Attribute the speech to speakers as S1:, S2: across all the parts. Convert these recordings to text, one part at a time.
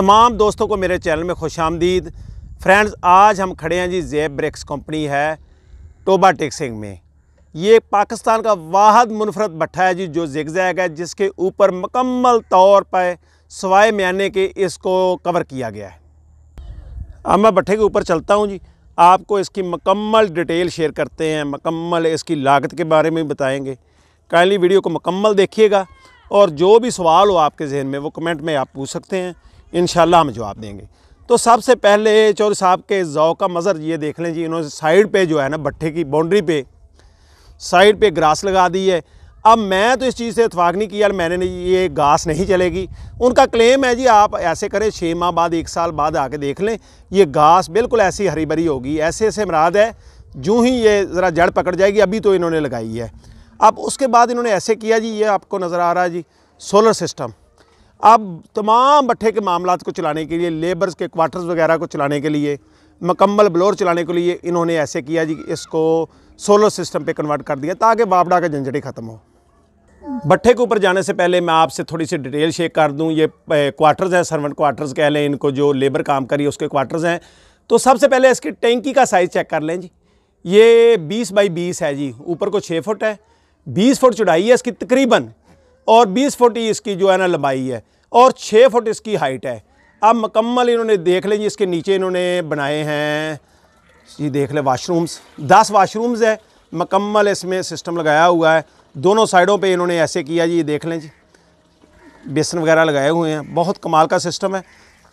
S1: तमाम दोस्तों को मेरे चैनल में खुश आमदीद फ्रेंड्स आज हम खड़े हैं जी जेब ब्रिक्स कंपनी है टोबा टेक्सिंग में ये पाकिस्तान का वाहद मुनफरद भट्ठा है जी जो जैग है जिसके ऊपर मकम्मल तौर पर सवाए म्याने के इसको कवर किया गया है अब मैं भट्ठे के ऊपर चलता हूँ जी आपको इसकी मकम्मल डिटेल शेयर करते हैं मकम्मल इसकी लागत के बारे में बताएँगे कैंडली वीडियो को मकम्मल देखिएगा और जो भी सवाल हो आपके जहन में वो कमेंट में आप पूछ सकते हैं इन हम जवाब देंगे तो सबसे पहले चौधरी साहब के ज़ौ का मज़र ये देख लें जी इन्होंने साइड पे जो है ना भट्ठे की बाउंड्री पे साइड पे ग्रास लगा दी है अब मैं तो इस चीज़ से इतफाक़ नहीं किया मैंने ये घास नहीं चलेगी उनका क्लेम है जी आप ऐसे करें छः माह बाद एक साल बाद आके देख लें ये घास बिल्कुल ऐसी हरी भरी होगी ऐसे ऐसे मराद है जूँ ही ये ज़रा जड़ पकड़ जाएगी अभी तो इन्होंने लगाई है अब उसके बाद इन्होंने ऐसे किया जी ये आपको नज़र आ रहा है जी सोलर सिस्टम अब तमाम भट्ठे के मामला को चलाने के लिए लेबर्स के क्वार्टर्स वगैरह को चलाने के लिए मकम्मल ब्लोर चलाने के लिए इन्होंने ऐसे किया जी इसको सोलर सिस्टम पे कन्वर्ट कर दिया ताकि बाबड़ा का झंझटी ख़त्म हो भट्ठे के ऊपर जाने से पहले मैं आपसे थोड़ी सी डिटेल शेयर कर दूं ये क्वार्टर्स हैं सर्वेंट क्वार्टर्स कह लें इनको जो लेबर काम करी उसके क्वार्टर्स हैं तो सबसे पहले इसकी टैंकी का साइज़ चेक कर लें जी ये 20 बाई 20 है जी ऊपर को 6 फुट है 20 फुट चुड़ाई है इसकी तकरीबन और बीस फुट ही इसकी जो है ना लंबाई है और छः फुट इसकी हाइट है अब मकम्मल इन्होंने देख लें जी इसके नीचे इन्होंने बनाए हैं ये देख लें वाशरूम्स दस वाशरूम्स है मकम्मल इसमें सिस्टम लगाया हुआ है दोनों साइडों पे इन्होंने ऐसे किया जी ये देख लें जी बेसन वगैरह लगाए हुए हैं बहुत कमाल का सिस्टम है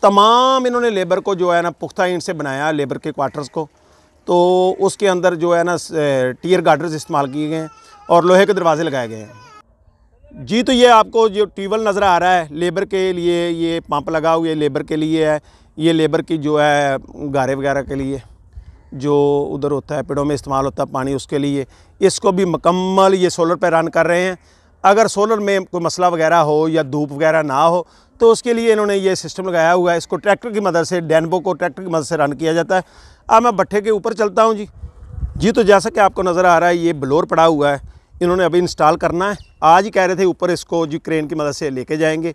S1: तमाम इन्होंने लेबर को जो है ना पुख्ता ईंट से बनाया लेबर के क्वार्टर्स को तो उसके अंदर जो है ना टीयर गार्डर्स इस्तेमाल किए गए हैं और लोहे के दरवाजे लगाए गए हैं जी तो ये आपको जो ट्यूबल नज़र आ रहा है लेबर के लिए ये पंप लगा हुआ है लेबर के लिए है ये लेबर की जो है गारे वगैरह के लिए जो उधर होता है पेड़ों में इस्तेमाल होता है पानी उसके लिए इसको भी मकम्मल ये सोलर पर रन कर रहे हैं अगर सोलर में कोई मसला वगैरह हो या धूप वगैरह ना हो तो उसके लिए इन्होंने ये सिस्टम लगाया हुआ है इसको ट्रैक्टर की मदद से डैनबो को ट्रैक्टर की मदद से रन किया जाता है अब मैं भट्ठे के ऊपर चलता हूँ जी जी तो जैसा कि आपको नज़र आ रहा है ये ब्लोर पड़ा हुआ है इन्होंने अभी इंस्टॉल करना है आज ही कह रहे थे ऊपर इसको जो क्रेन की मदद से लेके जाएंगे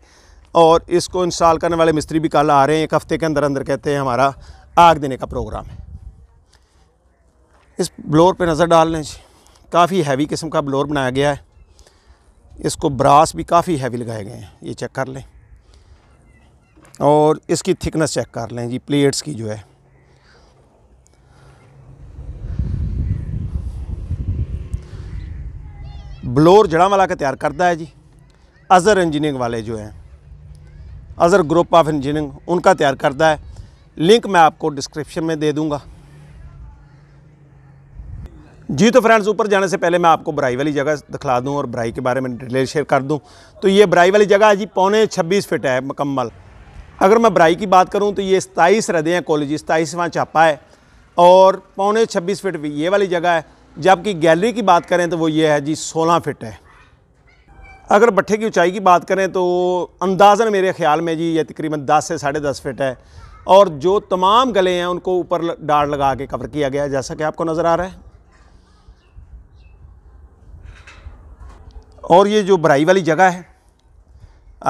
S1: और इसको इंस्टॉल करने वाले मिस्त्री भी कल आ रहे हैं एक हफ़्ते के अंदर अंदर कहते हैं हमारा आग देने का प्रोग्राम है इस ब्लोर पे नज़र डाल लें जी काफ़ी हैवी किस्म का ब्लोर बनाया गया है इसको ब्रास भी काफ़ी हैवी लगाए गए हैं ये चेक कर लें और इसकी थिकनेस चेक कर लें जी प्लेट्स की जो है बलोर जड़ावाला का तैयार करता है जी अज़र इंजीनियरिंग वाले जो हैं अज़र ग्रुप ऑफ इंजीनियरिंग उनका तैयार करता है लिंक मैं आपको डिस्क्रिप्शन में दे दूँगा जी तो फ्रेंड्स ऊपर जाने से पहले मैं आपको बराई वाली जगह दिखला दूं और बराई के बारे में डिटेल शेयर कर दूं तो ये बराई वाली जगह है जी पौने 26 फिट है मुकम्मल अगर मैं बराई की बात करूं तो ये सताईस रदे हैं कॉलेज सताईसवां चापा है और पौने छब्बीस फिट ये वाली जगह है जबकि गैलरी की बात करें तो वो ये है जी सोलह फिट है अगर भट्ठे की ऊंचाई की बात करें तो अंदाज़न मेरे ख्याल में जी ये तकरीबन दस से साढ़े दस फिट है और जो तमाम गले हैं उनको ऊपर डाल लगा के कवर किया गया है जैसा कि आपको नज़र आ रहा है और ये जो भराई वाली जगह है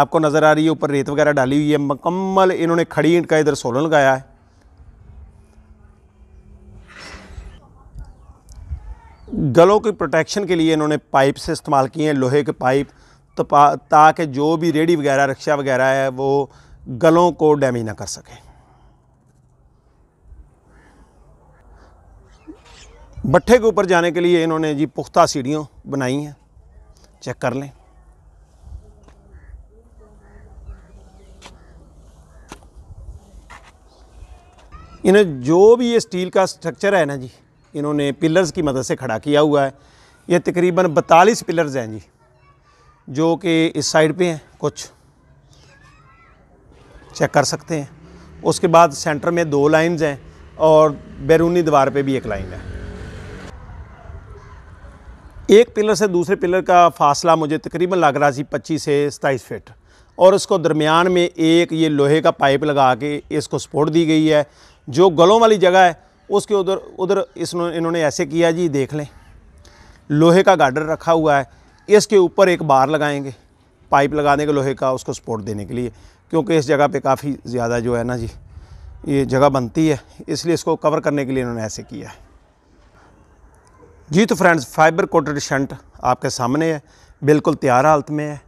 S1: आपको नज़र आ रही है ऊपर रेत वगैरह डाली हुई है मकम्मल इन्होंने खड़ी ईंट का इधर सोलन लगाया है गलों की प्रोटेक्शन के लिए इन्होंने पाइप से इस्तेमाल किए हैं लोहे के पाइप तो ताकि जो भी रेडी वगैरह रक्षा वगैरह है वो गलों को डैमेज ना कर सके भट्ठे के ऊपर जाने के लिए इन्होंने जी पुख्ता सीढ़ियों बनाई हैं चेक कर लें इन्हें जो भी ये स्टील का स्ट्रक्चर है ना जी इन्होंने पिलर्स की मदद से खड़ा किया हुआ है ये तकरीबन बतालीस पिलर्स हैं जी जो कि इस साइड पे हैं कुछ चेक कर सकते हैं उसके बाद सेंटर में दो लाइंस हैं और बैरूनी दीवार पे भी एक लाइन है एक पिलर से दूसरे पिलर का फासला मुझे तकरीबन लग रहा जी पच्चीस से सताईस फिट और उसको दरमियान में एक ये लोहे का पाइप लगा के इसको सपोर्ट दी गई है जो गलों वाली जगह है उसके उधर उधर इस इन्होंने ऐसे किया जी देख लें लोहे का गार्डर रखा हुआ है इसके ऊपर एक बार लगाएंगे पाइप लगा देंगे लोहे का उसको सपोर्ट देने के लिए क्योंकि इस जगह पे काफ़ी ज़्यादा जो है ना जी ये जगह बनती है इसलिए इसको कवर करने के लिए इन्होंने ऐसे किया है जी तो फ्रेंड्स फाइबर कोटेड शंट आपके सामने है बिल्कुल तैयार हालत में है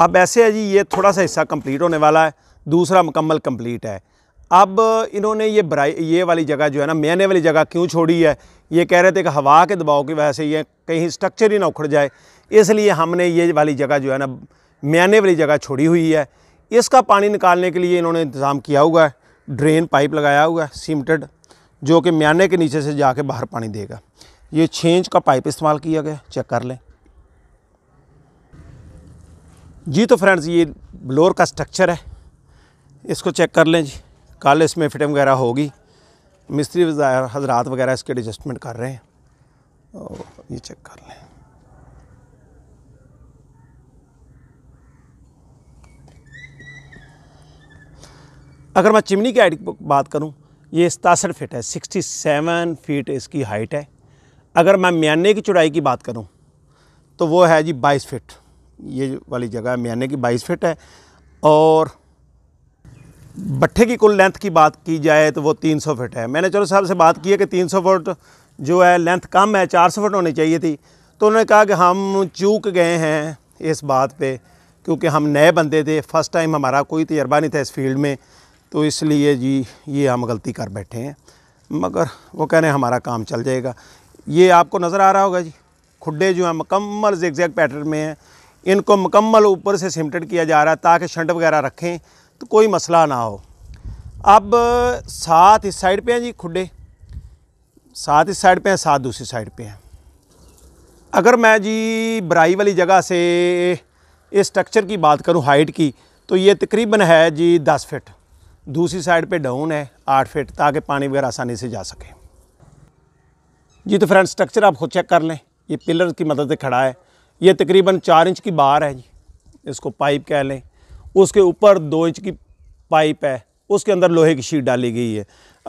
S1: अब ऐसे है जी ये थोड़ा सा हिस्सा कंप्लीट होने वाला है दूसरा मुकम्मल कंप्लीट है अब इन्होंने ये बराई ये वाली जगह जो है ना मैने वाली जगह क्यों छोड़ी है ये कह रहे थे कि हवा के दबाव की वजह से ये कहीं स्ट्रक्चर ही ना उखड़ जाए इसलिए हमने ये वाली जगह जो है ना मैने वाली जगह छोड़ी हुई है इसका पानी निकालने के लिए इन्होंने इंतज़ाम किया हुआ है ड्रेन पाइप लगाया हुआ है सीमटेड जो कि म्याने के नीचे से जाके बाहर पानी देगा ये छः इंच का पाइप इस्तेमाल किया गया चेक कर लें जी तो फ्रेंड्स ये ब्लोर का स्ट्रक्चर है इसको चेक कर लें जी कल इसमें फिटिंग वगैरह होगी मिस्त्री हजरात वगैरह इसके एडजस्टमेंट कर रहे हैं और ये चेक कर लें अगर मैं चिमनी की हाइट बात करूं ये सतासठ फिट है 67 फीट इसकी हाइट है अगर मैं म्याने की चौड़ाई की बात करूं तो वो है जी 22 फिट ये वाली जगह म्याने की 22 फिट है और भट्ठे की कुल लेंथ की बात की जाए तो वो तीन सौ फिट है मैंने चलो साहब से बात की है कि तीन सौ फुट जो है लेंथ कम है चार सौ फुट होनी चाहिए थी तो उन्होंने कहा कि हम चूक गए हैं इस बात पे क्योंकि हम नए बंदे थे फ़र्स्ट टाइम हमारा कोई तजर्बा नहीं था इस फील्ड में तो इसलिए जी ये हम गलती कर बैठे हैं मगर वो कह रहे हैं हमारा काम चल जाएगा ये आपको नज़र आ रहा होगा जी खुडे जो हैं मुकम्मल एग्जैक्ट पैटर्न में हैं इनको मुकम्मल ऊपर से सिमटेड किया जा रहा है ताकि शंट वगैरह रखें कोई मसला ना हो अब सात इस साइड पे हैं जी खुडे सात इस साइड पे हैं सात दूसरी साइड पे हैं अगर मैं जी बराई वाली जगह से इस स्ट्रक्चर की बात करूं हाइट की तो ये तकरीबन है जी दस फिट दूसरी साइड पे डाउन है आठ फिट ताकि पानी वगैरह आसानी से जा सके जी तो फ्रेंड स्ट्रक्चर आप खुद चेक कर लें ये पिलर की मदद से खड़ा है ये तकरीबन चार इंच की बार है जी इसको पाइप कह लें उसके ऊपर दो इंच की पाइप है उसके अंदर लोहे की शीट डाली गई है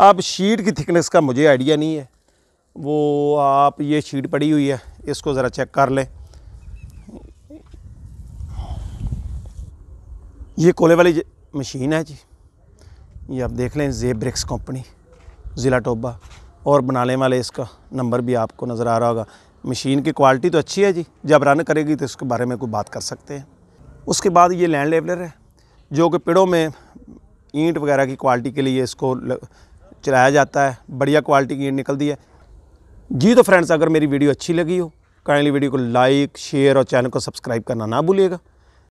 S1: अब शीट की थिकनेस का मुझे आइडिया नहीं है वो आप ये शीट पड़ी हुई है इसको ज़रा चेक कर लें ये कोले वाली मशीन है जी ये आप देख लें जेब ब्रिक्स कंपनी ज़िला टोबा और बनाने वाले इसका नंबर भी आपको नज़र आ रहा होगा मशीन की क्वालिटी तो अच्छी है जी जब रन करेगी तो इसके बारे में कोई बात कर सकते हैं उसके बाद ये लैंड लेवलर है जो कि पेड़ों में ईंट वगैरह की क्वालिटी के लिए इसको चलाया जाता है बढ़िया क्वालिटी की ईंट निकलती है जी तो फ्रेंड्स अगर मेरी वीडियो अच्छी लगी हो काइंडली वीडियो को लाइक शेयर और चैनल को सब्सक्राइब करना ना भूलिएगा